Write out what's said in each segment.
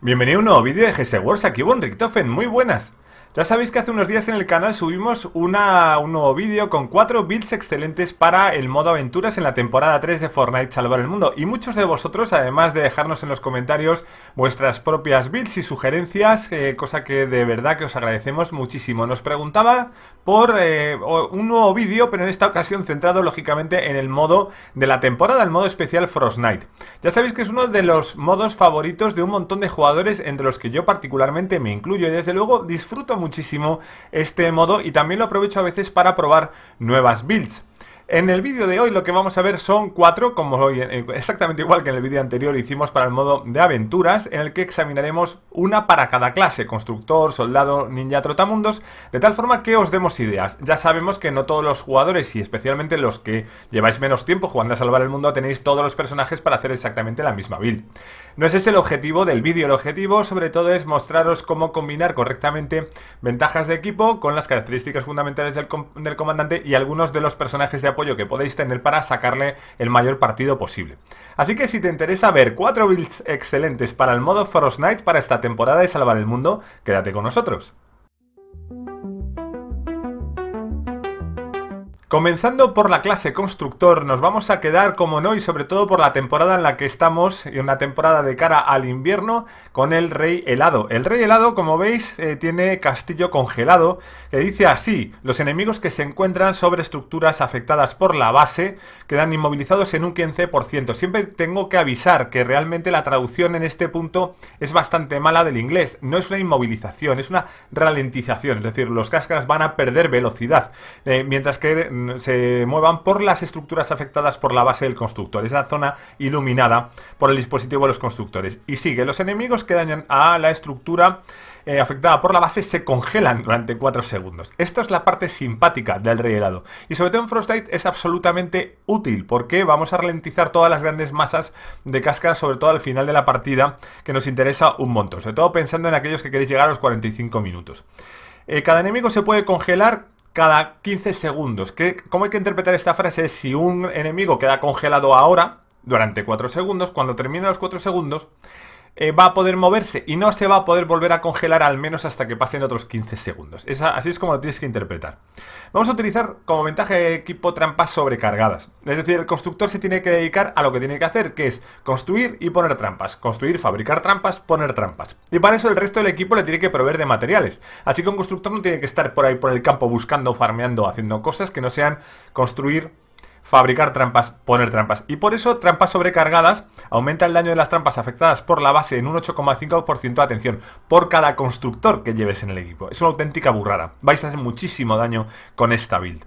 Bienvenido a un nuevo vídeo de GS Wars, aquí Von Richtofen, muy buenas. Ya sabéis que hace unos días en el canal subimos un nuevo vídeo con cuatro builds excelentes para el modo aventuras en la temporada 3 de Fortnite Salvar el Mundo. Y muchos de vosotros, además de dejarnos en los comentarios vuestras propias builds y sugerencias, eh, cosa que de verdad que os agradecemos muchísimo. Nos preguntaba por eh, un nuevo vídeo, pero en esta ocasión centrado lógicamente en el modo de la temporada, el modo especial Frostnite. Ya sabéis que es uno de los modos favoritos de un montón de jugadores, entre los que yo particularmente me incluyo y desde luego disfruto mucho muchísimo este modo y también lo aprovecho a veces para probar nuevas builds. En el vídeo de hoy lo que vamos a ver son cuatro, como eh, exactamente igual que en el vídeo anterior hicimos para el modo de aventuras, en el que examinaremos una para cada clase, constructor, soldado, ninja, trotamundos, de tal forma que os demos ideas. Ya sabemos que no todos los jugadores, y especialmente los que lleváis menos tiempo jugando a salvar el mundo, tenéis todos los personajes para hacer exactamente la misma build. No es ese el objetivo del vídeo, el objetivo sobre todo es mostraros cómo combinar correctamente ventajas de equipo con las características fundamentales del, del comandante y algunos de los personajes de que podéis tener para sacarle el mayor partido posible. Así que si te interesa ver cuatro builds excelentes para el modo Frost Knight para esta temporada de salvar el mundo, quédate con nosotros. Comenzando por la clase constructor, nos vamos a quedar, como no, y sobre todo por la temporada en la que estamos, y una temporada de cara al invierno, con el rey helado. El rey helado, como veis, eh, tiene castillo congelado, que dice así, los enemigos que se encuentran sobre estructuras afectadas por la base quedan inmovilizados en un 15%. Siempre tengo que avisar que realmente la traducción en este punto es bastante mala del inglés. No es una inmovilización, es una ralentización, es decir, los cascas van a perder velocidad, eh, mientras que se muevan por las estructuras afectadas por la base del constructor. Es la zona iluminada por el dispositivo de los constructores. Y sigue, los enemigos que dañan a la estructura eh, afectada por la base se congelan durante 4 segundos. Esta es la parte simpática del rey helado. Y sobre todo en Frostbite es absolutamente útil porque vamos a ralentizar todas las grandes masas de cáscara, sobre todo al final de la partida, que nos interesa un montón. Sobre todo pensando en aquellos que queréis llegar a los 45 minutos. Eh, cada enemigo se puede congelar cada 15 segundos. ¿Cómo hay que interpretar esta frase? si un enemigo queda congelado ahora, durante 4 segundos, cuando termina los 4 segundos, eh, va a poder moverse y no se va a poder volver a congelar al menos hasta que pasen otros 15 segundos. así es como lo tienes que interpretar. Vamos a utilizar como ventaja equipo trampas sobrecargadas. Es decir, el constructor se tiene que dedicar a lo que tiene que hacer, que es construir y poner trampas. Construir, fabricar trampas, poner trampas. Y para eso el resto del equipo le tiene que proveer de materiales. Así que un constructor no tiene que estar por ahí por el campo buscando, farmeando, haciendo cosas que no sean construir fabricar trampas, poner trampas. Y por eso trampas sobrecargadas aumenta el daño de las trampas afectadas por la base en un 8,5% atención por cada constructor que lleves en el equipo. Es una auténtica burrada. Vais a hacer muchísimo daño con esta build.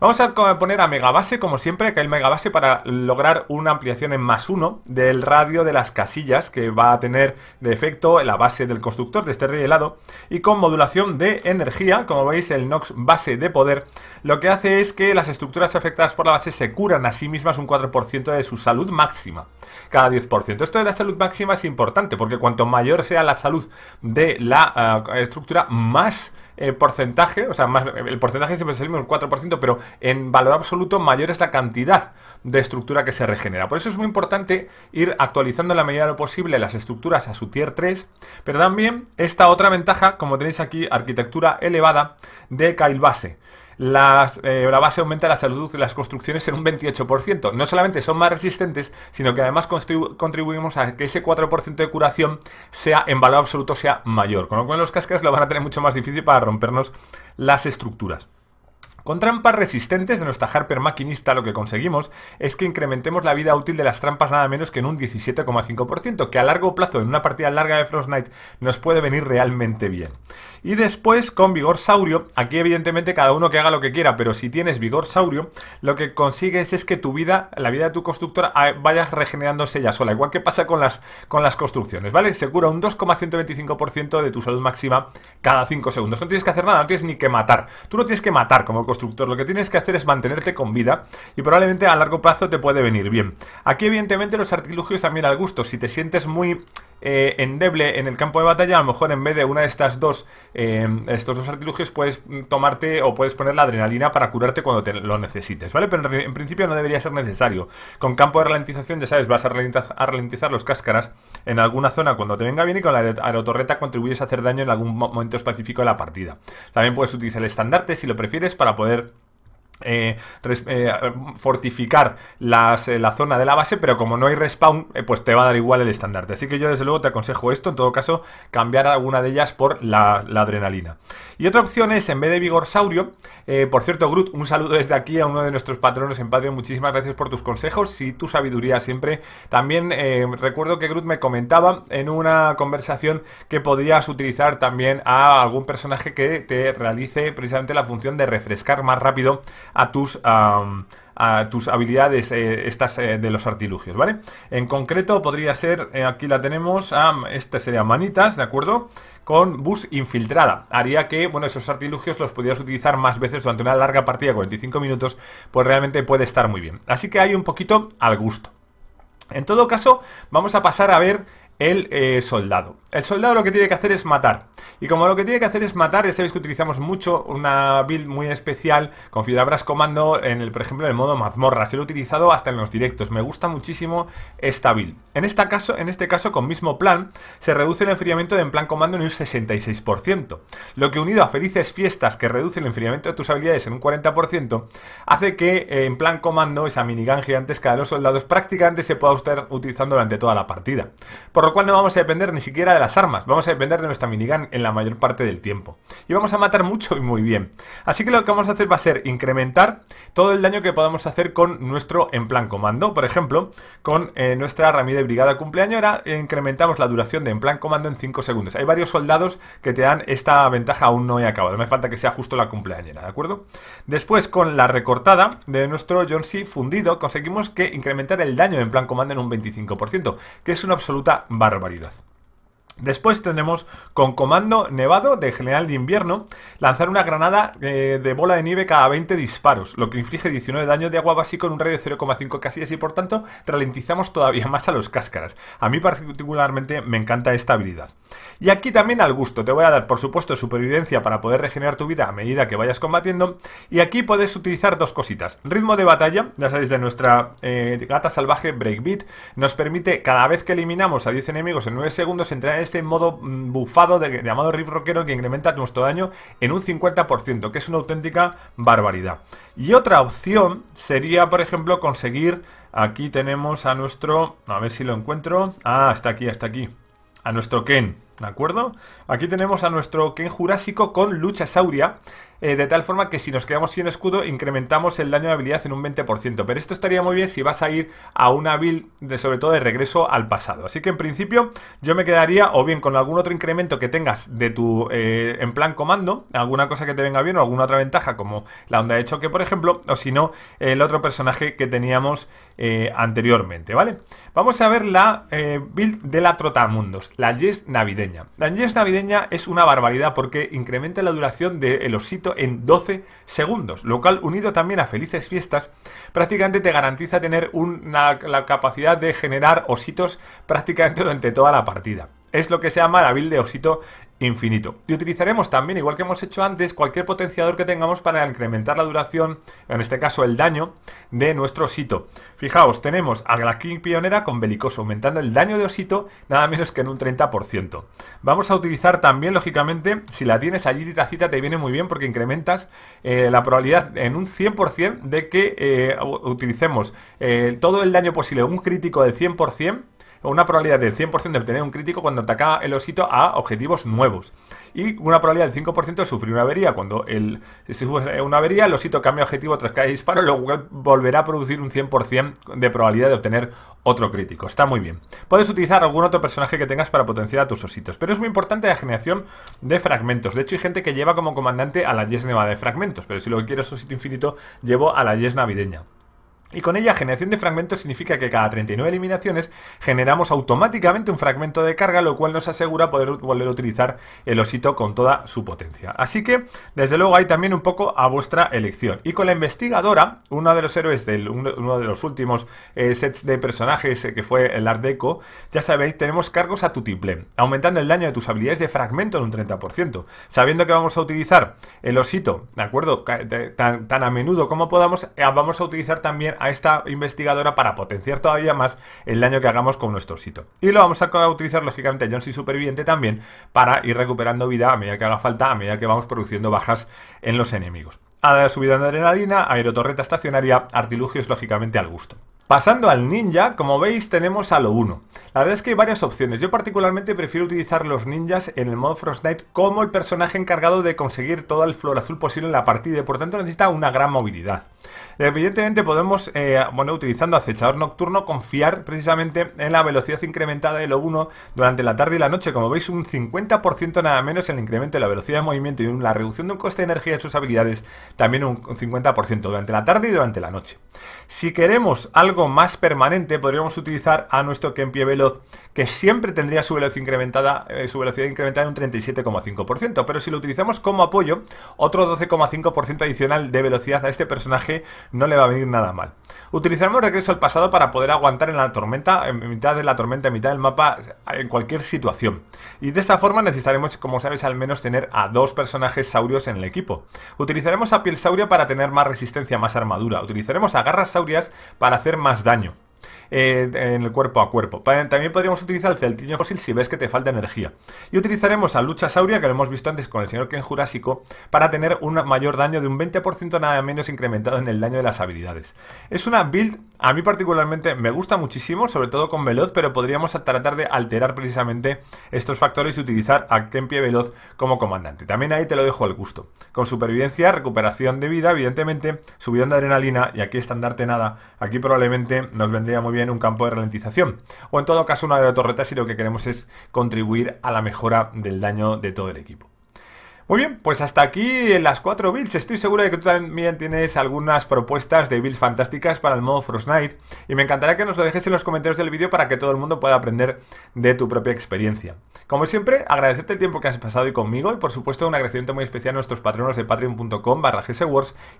Vamos a poner a megabase, como siempre, que el megabase para lograr una ampliación en más uno del radio de las casillas que va a tener de efecto la base del constructor de este helado. y con modulación de energía, como veis el NOx base de poder, lo que hace es que las estructuras afectadas por la base se curan a sí mismas un 4% de su salud máxima, cada 10%. Esto de la salud máxima es importante porque cuanto mayor sea la salud de la ah, estructura, más porcentaje, o sea, más, el porcentaje siempre es el mismo, 4%, pero en valor absoluto mayor es la cantidad de estructura que se regenera. Por eso es muy importante ir actualizando en la medida de lo posible las estructuras a su tier 3, pero también esta otra ventaja, como tenéis aquí, arquitectura elevada de Kyle Base. Eh, la base aumenta la salud de las construcciones en un 28%. No solamente son más resistentes, sino que además contribuimos a que ese 4% de curación sea en valor absoluto sea mayor. Con lo cual los cascas lo van a tener mucho más difícil para rompernos las estructuras. Con trampas resistentes de nuestra Harper maquinista lo que conseguimos es que incrementemos la vida útil de las trampas nada menos que en un 17,5%, que a largo plazo en una partida larga de Frost Knight nos puede venir realmente bien. Y después con Vigor Saurio, aquí evidentemente cada uno que haga lo que quiera, pero si tienes Vigor Saurio, lo que consigues es que tu vida, la vida de tu constructor, ah, vaya regenerándose ella sola, igual que pasa con las, con las construcciones, ¿vale? Se cura un 2,125% de tu salud máxima cada 5 segundos. No tienes que hacer nada, no tienes ni que matar. Tú no tienes que matar como lo que tienes que hacer es mantenerte con vida y probablemente a largo plazo te puede venir bien. Aquí evidentemente los artilugios también al gusto. Si te sientes muy en eh, endeble en el campo de batalla, a lo mejor en vez de una de estas dos, eh, estos dos artilugios, puedes tomarte o puedes poner la adrenalina para curarte cuando lo necesites, ¿vale? Pero en, principio no debería ser necesario. Con campo de ralentización, ya sabes, vas a ralentizar, a ralentizar los cáscaras en alguna zona cuando te venga bien y con la aerotorreta contribuyes a hacer daño en algún momento específico de la partida. También puedes utilizar el estandarte si lo prefieres para poder eh, eh, fortificar eh, la zona de la base, pero como no hay respawn, pues te va a dar igual el estandarte. Así que yo desde luego te aconsejo esto, en todo caso, cambiar alguna de ellas por la, adrenalina. Y otra opción es, en vez de vigor saurio, por cierto, Groot, un saludo desde aquí a uno de nuestros patrones en Patreon, muchísimas gracias por tus consejos y tu sabiduría siempre. También recuerdo que Groot me comentaba en una conversación que podrías utilizar también a algún personaje que te realice precisamente la función de refrescar más rápido a tus... a tus habilidades eh, estas eh, de los artilugios, ¿vale? En concreto podría ser, eh, aquí la tenemos, esta sería manitas, ¿de acuerdo? Con bus infiltrada. Haría que, bueno, esos artilugios los pudieras utilizar más veces durante una larga partida, 45 minutos, pues realmente puede estar muy bien. Así que hay un poquito al gusto. En todo caso, vamos a pasar a ver el eh, soldado. El soldado lo que tiene que hacer es matar. Y como lo que tiene que hacer es matar, ya sabéis que utilizamos mucho una build muy especial con fibrabras comando, en el, por ejemplo, en el modo mazmorra. Se lo he utilizado hasta en los directos. Me gusta muchísimo esta build. En, caso, en este caso, con mismo plan, se reduce el enfriamiento de en plan comando en un 66%. Lo que unido a felices fiestas que reduce el enfriamiento de tus habilidades en un 40%, hace que eh, en plan comando, esa minigun gigantesca de los soldados, prácticamente se pueda estar utilizando durante toda la partida. Por lo cual no vamos a depender ni siquiera de las armas, vamos a depender de nuestra minigun en la mayor parte del tiempo. Y vamos a matar mucho y muy bien. Así que lo que vamos a hacer va a ser incrementar todo el daño que podamos hacer con nuestro en plan comando. Por ejemplo, con eh, nuestra ramilla de brigada cumpleañera e incrementamos la duración de en plan comando en 5 segundos. Hay varios soldados que te dan esta ventaja aún no he acabado, me falta que sea justo la cumpleañera, ¿de acuerdo? Después con la recortada de nuestro John C. fundido conseguimos que incrementar el daño en plan comando en un 25%, que es una absoluta barbaridad. Después tenemos con comando nevado de general de invierno lanzar una granada eh, de bola de nieve cada 20 disparos, lo que inflige 19 daños de agua básico en un radio de 0,5 casillas y por tanto ralentizamos todavía más a los cáscaras. A mí particularmente me encanta esta habilidad. Y aquí también al gusto, te voy a dar por supuesto supervivencia para poder regenerar tu vida a medida que vayas combatiendo y aquí puedes utilizar dos cositas. Ritmo de batalla, ya sabéis de nuestra eh, gata salvaje Breakbeat, nos permite cada vez que eliminamos a 10 enemigos en 9 segundos entrar en este modo mm, bufado de, llamado Riff Rockero que incrementa nuestro daño en un 50%, que es una auténtica barbaridad. Y otra opción sería, por ejemplo, conseguir... Aquí tenemos a nuestro... A ver si lo encuentro. Ah, hasta aquí, Hasta aquí. A nuestro Ken, ¿de acuerdo? Aquí tenemos a nuestro Ken Jurásico con Lucha Sauria eh, de tal forma que si nos quedamos sin escudo incrementamos el daño de habilidad en un 20%. Pero esto estaría muy bien si vas a ir a una build sobre todo de regreso al pasado. Así que en principio yo me quedaría o bien con algún otro incremento que tengas de tu eh, en plan comando, alguna cosa que te venga bien o alguna otra ventaja como la onda de choque por ejemplo, o si no el otro personaje que teníamos eh, anteriormente, ¿vale? Vamos a ver la build de la Trotamundos, la Yes navideña. La Yes navideña es una barbaridad porque incrementa la duración del osito en 12 segundos, lo cual unido también a felices fiestas, prácticamente te garantiza tener una, la capacidad de generar ositos prácticamente durante toda la partida. Es lo que se llama la build de osito infinito. Y utilizaremos también, igual que hemos hecho antes, cualquier potenciador que tengamos para incrementar la duración, en este caso el daño, de nuestro osito. Fijaos, tenemos a la King Pionera con Belicoso, aumentando el daño de osito nada menos que en un 30%. Vamos a utilizar también, lógicamente, si la tienes allí, Titacita te viene muy bien porque incrementas eh, la probabilidad en un 100% de que eh, utilicemos eh, todo el daño posible, un crítico del 100%, una probabilidad del 100% de obtener un crítico cuando ataca el osito a objetivos nuevos. Y una probabilidad del 5% de sufrir una avería. Cuando el, si sufre una avería, el osito cambia objetivo tras cada disparo, lo cual volverá a producir un 100% de probabilidad de obtener otro crítico. Está muy bien. Puedes utilizar algún otro personaje que tengas para potenciar a tus ositos. Pero es muy importante la generación de fragmentos. De hecho, hay gente que lleva como comandante a la Yes de fragmentos. Pero si lo que quiero es osito infinito, llevo a la Yes Navideña. Y con ella, generación de fragmentos significa que cada 39 eliminaciones generamos automáticamente un fragmento de carga, lo cual nos asegura poder volver a utilizar el osito con toda su potencia. Así que, desde luego, hay también un poco a vuestra elección. Y con la investigadora, uno de los héroes de uno de los últimos eh, sets de personajes eh, que fue el Art ya sabéis, tenemos cargos a tu triple, aumentando el daño de tus habilidades de fragmento en un 30%. Sabiendo que vamos a utilizar el osito, ¿de acuerdo? Tan, tan a menudo como podamos, eh, vamos a utilizar también a esta investigadora para potenciar todavía más el daño que hagamos con nuestro sitio. Y lo vamos a utilizar lógicamente John C. Superviviente también para ir recuperando vida a medida que haga falta, a medida que vamos produciendo bajas en los enemigos. Subida de adrenalina, aerotorreta estacionaria, artilugios lógicamente al gusto. Pasando al ninja, como veis tenemos a lo 1. La verdad es que hay varias opciones. Yo particularmente prefiero utilizar los ninjas en el modo Frost Knight como el personaje encargado de conseguir todo el flor azul posible en la partida y por tanto necesita una gran movilidad. Evidentemente podemos, eh, bueno, utilizando acechador nocturno, confiar precisamente en la velocidad incrementada de lo 1 durante la tarde y la noche. Como veis un 50% nada menos el incremento de la velocidad de movimiento y la reducción de un coste de energía de sus habilidades también un 50% durante la tarde y durante la noche. Si queremos algo más permanente, podríamos utilizar a nuestro Kempie Veloz, que siempre tendría su velocidad incrementada, eh, su velocidad incrementada en un 37,5%. Pero si lo utilizamos como apoyo, otro 12,5% adicional de velocidad a este personaje no le va a venir nada mal. Utilizaremos regreso al pasado para poder aguantar en la tormenta, en mitad de la tormenta, en mitad del mapa, en cualquier situación. Y de esa forma necesitaremos, como sabes, al menos tener a dos personajes saurios en el equipo. Utilizaremos a piel sauria para tener más resistencia, más armadura. Utilizaremos a garras saurias para hacer más daño. Eh, en el cuerpo a cuerpo. También podríamos utilizar el celtiño fósil si ves que te falta energía. Y utilizaremos a Lucha Sauria, que lo hemos visto antes con el señor Ken Jurásico, para tener un mayor daño de un 20% nada menos incrementado en el daño de las habilidades. Es una build, a mí particularmente me gusta muchísimo, sobre todo con Veloz, pero podríamos tratar de alterar precisamente estos factores y utilizar a kenpie Veloz como comandante. También ahí te lo dejo al gusto. Con supervivencia, recuperación de vida, evidentemente, subida de adrenalina y aquí estándarte nada. Aquí probablemente nos vendría muy bien en un campo de ralentización. O en todo caso una de las torretas y lo que queremos es contribuir a la mejora del daño de todo el equipo. Muy bien, pues hasta aquí en las cuatro builds. Estoy seguro de que tú también tienes algunas propuestas de builds fantásticas para el modo Frost Night y me encantaría que nos lo dejes en los comentarios del vídeo para que todo el mundo pueda aprender de tu propia experiencia. Como siempre, agradecerte el tiempo que has pasado hoy conmigo y por supuesto un agradecimiento muy especial a nuestros patronos de patreon.com barra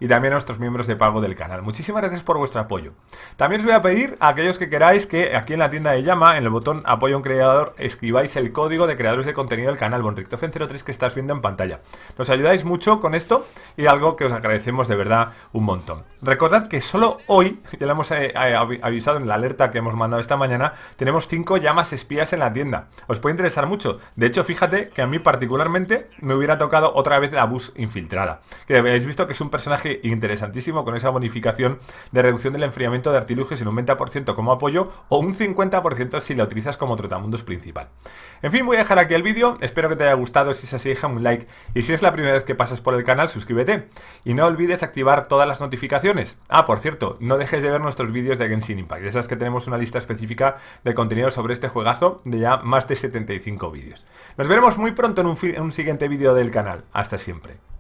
y también a nuestros miembros de pago del canal. Muchísimas gracias por vuestro apoyo. También os voy a pedir a aquellos que queráis que aquí en la tienda de llama, en el botón apoyo a un creador, escribáis el código de creadores de contenido del canal Bonrictofen03 que estás viendo en pantalla. Nos ayudáis mucho con esto y algo que os agradecemos de verdad un montón. Recordad que solo hoy, ya lo hemos eh, eh, avisado en la alerta que hemos mandado esta mañana, tenemos 5 llamas espías en la tienda. Os puede interesar mucho. De hecho, fíjate que a mí particularmente me hubiera tocado otra vez la bus infiltrada. Que habéis visto que es un personaje interesantísimo con esa bonificación de reducción del enfriamiento de artilugios en un 20% como apoyo o un 50% si la utilizas como trotamundos principal. En fin, voy a dejar aquí el vídeo. Espero que te haya gustado. Si es así, deja un like y si es la primera vez que pasas por el canal, suscríbete. Y no olvides activar todas las notificaciones. Ah, por cierto, no dejes de ver nuestros vídeos de Genshin Impact. Ya sabes que tenemos una lista específica de contenido sobre este juegazo de ya más de 75 vídeos. Nos veremos muy pronto en un, en un siguiente vídeo del canal. Hasta siempre.